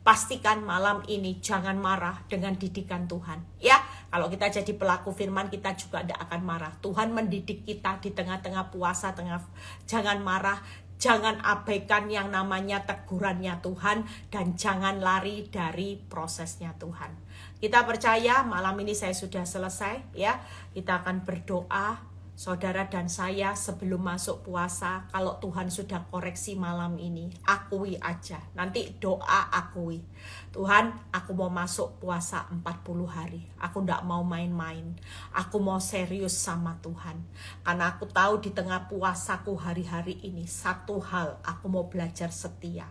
pastikan malam ini jangan marah dengan didikan Tuhan. Ya, kalau kita jadi pelaku firman kita juga tidak akan marah. Tuhan mendidik kita di tengah-tengah puasa, tengah jangan marah, jangan abaikan yang namanya tegurannya Tuhan dan jangan lari dari prosesnya Tuhan. Kita percaya malam ini saya sudah selesai ya. Kita akan berdoa Saudara dan saya sebelum masuk puasa, kalau Tuhan sudah koreksi malam ini, akui aja. Nanti doa akui. Tuhan, aku mau masuk puasa 40 hari. Aku tidak mau main-main. Aku mau serius sama Tuhan. Karena aku tahu di tengah puasaku hari-hari ini, satu hal aku mau belajar setia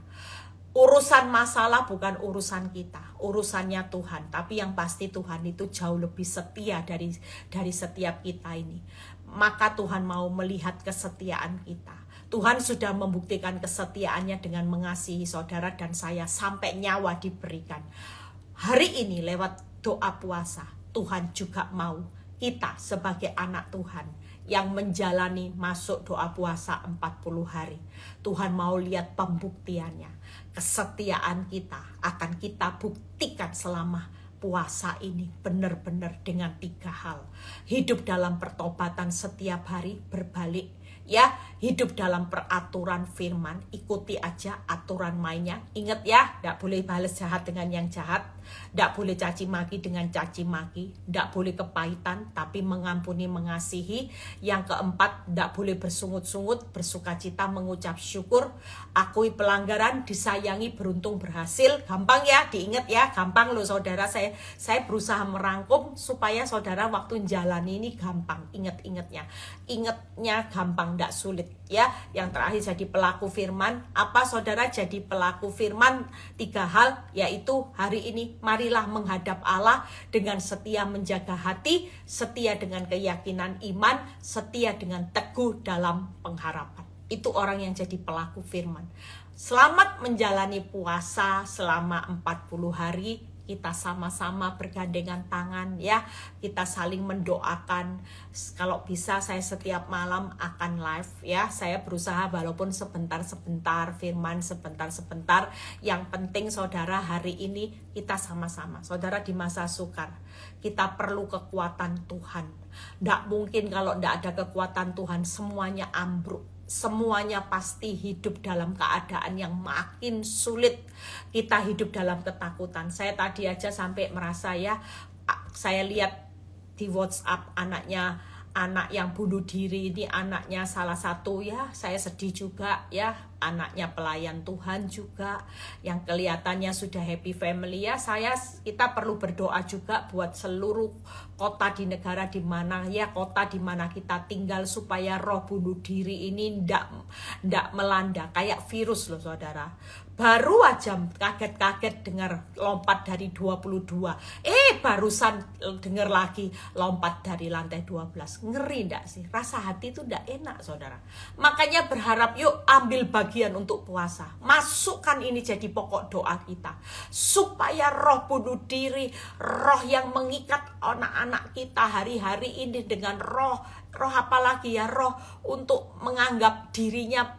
urusan masalah bukan urusan kita, urusannya Tuhan. Tapi yang pasti Tuhan itu jauh lebih setia dari dari setiap kita ini maka Tuhan mau melihat kesetiaan kita. Tuhan sudah membuktikan kesetiaannya dengan mengasihi saudara dan saya sampai nyawa diberikan. Hari ini lewat doa puasa, Tuhan juga mau kita sebagai anak Tuhan yang menjalani masuk doa puasa 40 hari. Tuhan mau lihat pembuktiannya. Kesetiaan kita akan kita buktikan selama puasa ini benar-benar dengan tiga hal. Hidup dalam pertobatan setiap hari berbalik ya, hidup dalam peraturan firman, ikuti aja aturan mainnya. Ingat ya, tidak boleh balas jahat dengan yang jahat. Tidak boleh caci maki dengan caci maki, tidak boleh kepahitan, tapi mengampuni, mengasihi. Yang keempat, tidak boleh bersungut-sungut, bersuka cita mengucap syukur, akui pelanggaran, disayangi, beruntung, berhasil. Gampang ya, diingat ya, gampang loh saudara. Saya saya berusaha merangkum supaya saudara waktu jalani ini gampang. Ingat-ingatnya, ingatnya gampang, tidak sulit ya. Yang terakhir jadi pelaku firman. Apa saudara jadi pelaku firman? Tiga hal yaitu hari ini marilah menghadap Allah dengan setia menjaga hati, setia dengan keyakinan iman, setia dengan teguh dalam pengharapan. Itu orang yang jadi pelaku firman. Selamat menjalani puasa selama 40 hari kita sama-sama bergandengan tangan ya kita saling mendoakan kalau bisa saya setiap malam akan live ya saya berusaha walaupun sebentar-sebentar firman sebentar-sebentar yang penting saudara hari ini kita sama-sama saudara di masa sukar kita perlu kekuatan Tuhan tidak mungkin kalau tidak ada kekuatan Tuhan semuanya ambruk semuanya pasti hidup dalam keadaan yang makin sulit. Kita hidup dalam ketakutan. Saya tadi aja sampai merasa ya, saya lihat di WhatsApp anaknya anak yang bunuh diri ini anaknya salah satu ya saya sedih juga ya anaknya pelayan Tuhan juga yang kelihatannya sudah happy family ya saya kita perlu berdoa juga buat seluruh kota di negara di mana ya kota di mana kita tinggal supaya roh bunuh diri ini ndak ndak melanda kayak virus loh saudara baru aja kaget-kaget dengar lompat dari 22. Eh, barusan dengar lagi lompat dari lantai 12. Ngeri ndak sih? Rasa hati itu ndak enak, Saudara. Makanya berharap yuk ambil bagian untuk puasa. Masukkan ini jadi pokok doa kita. Supaya roh bunuh diri, roh yang mengikat anak-anak kita hari-hari ini dengan roh roh apa lagi ya roh untuk menganggap dirinya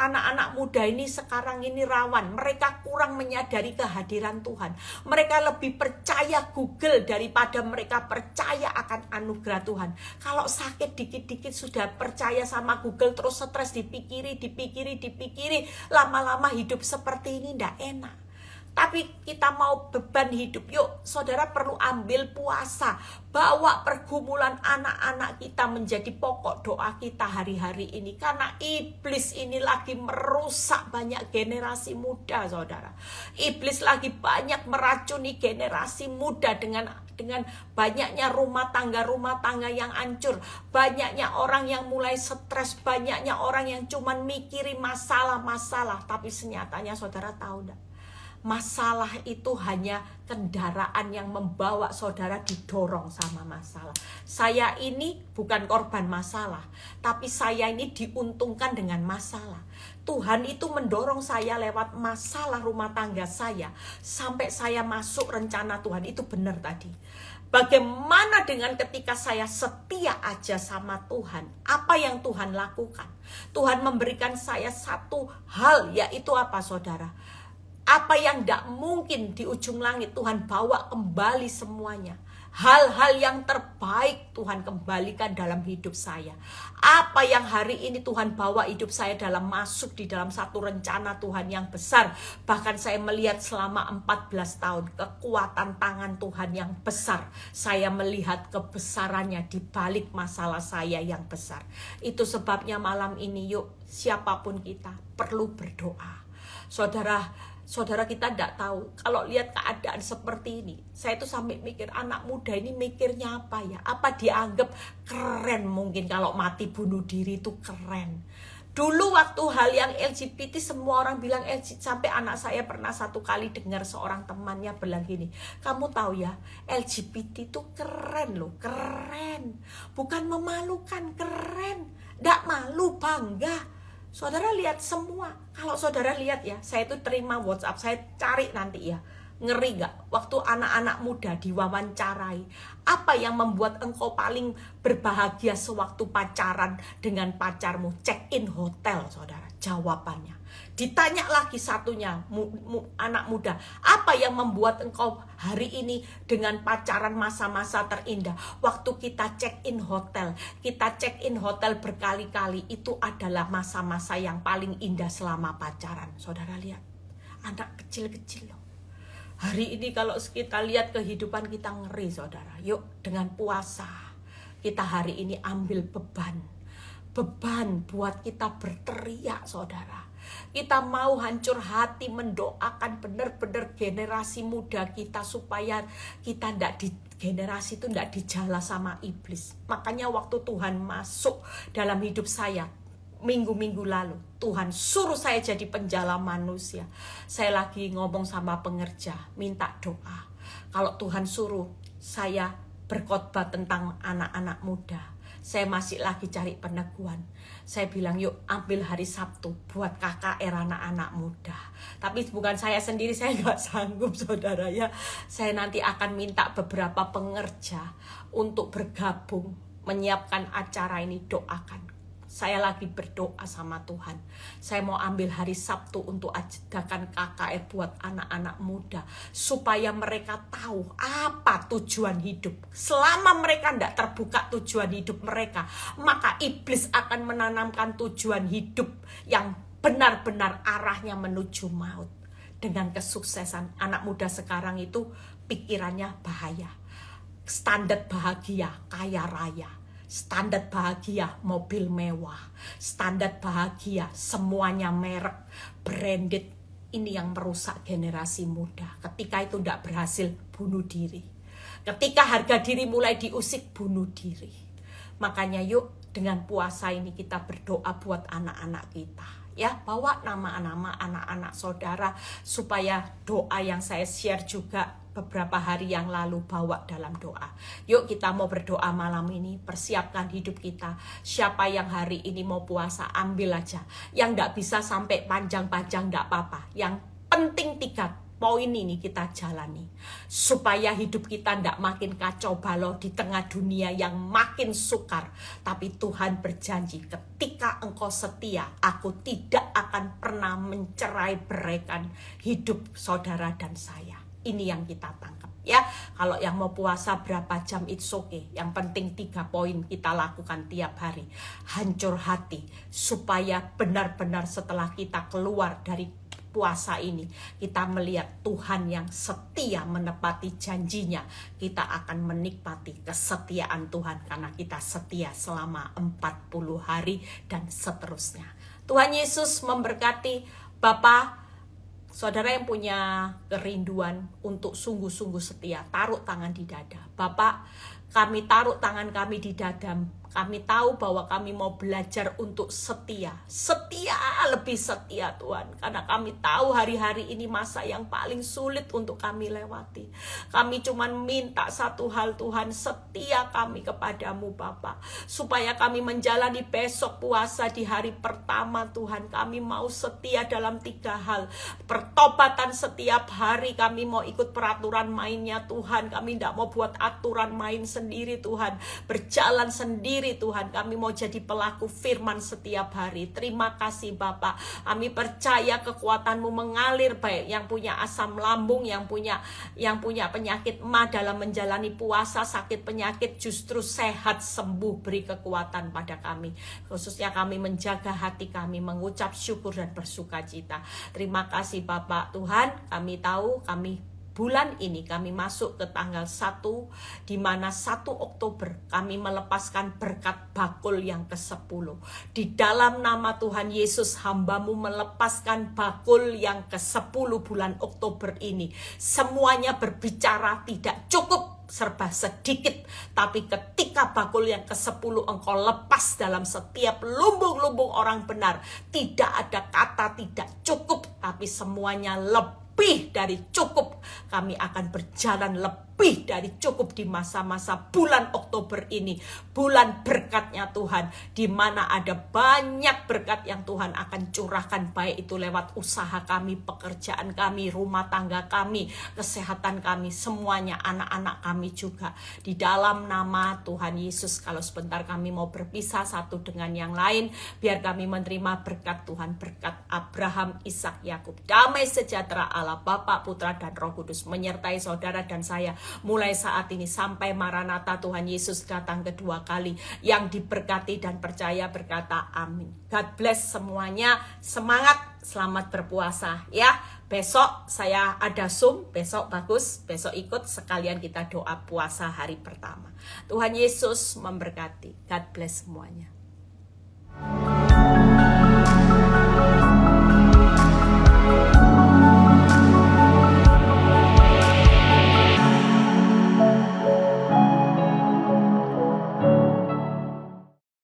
anak-anak muda ini sekarang ini rawan. Mereka kurang menyadari kehadiran Tuhan. Mereka lebih percaya Google daripada mereka percaya akan anugerah Tuhan. Kalau sakit dikit-dikit sudah percaya sama Google terus stres dipikiri, dipikiri, dipikiri. Lama-lama hidup seperti ini tidak enak tapi kita mau beban hidup yuk saudara perlu ambil puasa bawa pergumulan anak-anak kita menjadi pokok doa kita hari-hari ini karena iblis ini lagi merusak banyak generasi muda saudara iblis lagi banyak meracuni generasi muda dengan dengan banyaknya rumah tangga rumah tangga yang hancur banyaknya orang yang mulai stres banyaknya orang yang cuman mikirin masalah-masalah tapi senyatanya saudara tahu enggak masalah itu hanya kendaraan yang membawa saudara didorong sama masalah. Saya ini bukan korban masalah, tapi saya ini diuntungkan dengan masalah. Tuhan itu mendorong saya lewat masalah rumah tangga saya sampai saya masuk rencana Tuhan itu benar tadi. Bagaimana dengan ketika saya setia aja sama Tuhan? Apa yang Tuhan lakukan? Tuhan memberikan saya satu hal, yaitu apa, saudara? Apa yang tidak mungkin di ujung langit Tuhan bawa kembali semuanya. Hal-hal yang terbaik Tuhan kembalikan dalam hidup saya. Apa yang hari ini Tuhan bawa hidup saya dalam masuk di dalam satu rencana Tuhan yang besar. Bahkan saya melihat selama 14 tahun kekuatan tangan Tuhan yang besar. Saya melihat kebesarannya di balik masalah saya yang besar. Itu sebabnya malam ini yuk siapapun kita perlu berdoa. Saudara, saudara kita tidak tahu kalau lihat keadaan seperti ini saya itu sampai mikir anak muda ini mikirnya apa ya apa dianggap keren mungkin kalau mati bunuh diri itu keren dulu waktu hal yang LGBT semua orang bilang LGBT sampai anak saya pernah satu kali dengar seorang temannya bilang gini kamu tahu ya LGBT itu keren loh keren bukan memalukan keren tidak malu bangga Saudara lihat semua. Kalau saudara lihat ya, saya itu terima WhatsApp, saya cari nanti ya. Ngeri gak? Waktu anak-anak muda diwawancarai. Apa yang membuat engkau paling berbahagia sewaktu pacaran dengan pacarmu? Check in hotel, saudara. Jawabannya. Ditanya lagi satunya mu, mu, anak muda, apa yang membuat engkau hari ini dengan pacaran masa-masa terindah? Waktu kita check in hotel, kita check in hotel berkali-kali itu adalah masa-masa yang paling indah selama pacaran. Saudara lihat, anak kecil-kecil loh. Hari ini kalau kita lihat kehidupan kita ngeri saudara. Yuk dengan puasa kita hari ini ambil beban. Beban buat kita berteriak saudara kita mau hancur hati mendoakan benar-benar generasi muda kita supaya kita tidak di generasi itu tidak dijala sama iblis. Makanya waktu Tuhan masuk dalam hidup saya minggu-minggu lalu, Tuhan suruh saya jadi penjala manusia. Saya lagi ngomong sama pengerja, minta doa. Kalau Tuhan suruh saya berkhotbah tentang anak-anak muda, saya masih lagi cari peneguhan. Saya bilang yuk ambil hari Sabtu buat kakak era anak-anak muda. Tapi bukan saya sendiri, saya nggak sanggup saudara ya. Saya nanti akan minta beberapa pengerja untuk bergabung menyiapkan acara ini doakan saya lagi berdoa sama Tuhan. Saya mau ambil hari Sabtu untuk ajakan KKR buat anak-anak muda. Supaya mereka tahu apa tujuan hidup. Selama mereka tidak terbuka tujuan hidup mereka, maka iblis akan menanamkan tujuan hidup yang benar-benar arahnya menuju maut. Dengan kesuksesan anak muda sekarang itu pikirannya bahaya. Standar bahagia, kaya raya standar bahagia mobil mewah, standar bahagia semuanya merek, branded. Ini yang merusak generasi muda. Ketika itu tidak berhasil, bunuh diri. Ketika harga diri mulai diusik, bunuh diri. Makanya yuk dengan puasa ini kita berdoa buat anak-anak kita. Ya, bawa nama-nama anak-anak saudara supaya doa yang saya share juga beberapa hari yang lalu bawa dalam doa. Yuk kita mau berdoa malam ini, persiapkan hidup kita. Siapa yang hari ini mau puasa, ambil aja. Yang gak bisa sampai panjang-panjang gak apa-apa. Yang penting tiga poin ini kita jalani supaya hidup kita gak makin kacau balau di tengah dunia yang makin sukar tapi Tuhan berjanji ketika engkau setia aku tidak akan pernah mencerai berikan hidup saudara dan saya ini yang kita tangkap ya. Kalau yang mau puasa berapa jam it's okay. Yang penting tiga poin kita lakukan tiap hari. Hancur hati supaya benar-benar setelah kita keluar dari puasa ini kita melihat Tuhan yang setia menepati janjinya kita akan menikmati kesetiaan Tuhan karena kita setia selama 40 hari dan seterusnya Tuhan Yesus memberkati Bapak Saudara yang punya kerinduan untuk sungguh-sungguh setia, taruh tangan di dada. Bapak, kami taruh tangan kami di dada kami tahu bahwa kami mau belajar untuk setia. Setia, lebih setia Tuhan. Karena kami tahu hari-hari ini masa yang paling sulit untuk kami lewati. Kami cuma minta satu hal Tuhan, setia kami kepadamu Bapa, Supaya kami menjalani besok puasa di hari pertama Tuhan. Kami mau setia dalam tiga hal. Pertobatan setiap hari kami mau ikut peraturan mainnya Tuhan. Kami tidak mau buat aturan main sendiri Tuhan. Berjalan sendiri sendiri Tuhan. Kami mau jadi pelaku firman setiap hari. Terima kasih Bapak. Kami percaya kekuatanmu mengalir baik yang punya asam lambung, yang punya yang punya penyakit ma dalam menjalani puasa, sakit penyakit justru sehat sembuh beri kekuatan pada kami. Khususnya kami menjaga hati kami mengucap syukur dan bersuka cita. Terima kasih Bapak Tuhan, kami tahu kami bulan ini kami masuk ke tanggal 1 di mana 1 Oktober kami melepaskan berkat bakul yang ke-10. Di dalam nama Tuhan Yesus hambamu melepaskan bakul yang ke-10 bulan Oktober ini. Semuanya berbicara tidak cukup serba sedikit. Tapi ketika bakul yang ke-10 engkau lepas dalam setiap lumbung-lumbung orang benar. Tidak ada kata tidak cukup, tapi semuanya lebih lebih dari cukup. Kami akan berjalan lebih lebih dari cukup di masa-masa bulan Oktober ini. Bulan berkatnya Tuhan, di mana ada banyak berkat yang Tuhan akan curahkan, baik itu lewat usaha kami, pekerjaan kami, rumah tangga kami, kesehatan kami, semuanya anak-anak kami juga. Di dalam nama Tuhan Yesus, kalau sebentar kami mau berpisah satu dengan yang lain, biar kami menerima berkat Tuhan, berkat Abraham, Ishak, Yakub. Damai sejahtera Allah Bapa, Putra, dan Roh Kudus menyertai saudara dan saya mulai saat ini sampai Maranatha Tuhan Yesus datang kedua kali yang diberkati dan percaya berkata amin God bless semuanya semangat selamat berpuasa ya besok saya ada Zoom, besok bagus, besok ikut sekalian kita doa puasa hari pertama. Tuhan Yesus memberkati. God bless semuanya.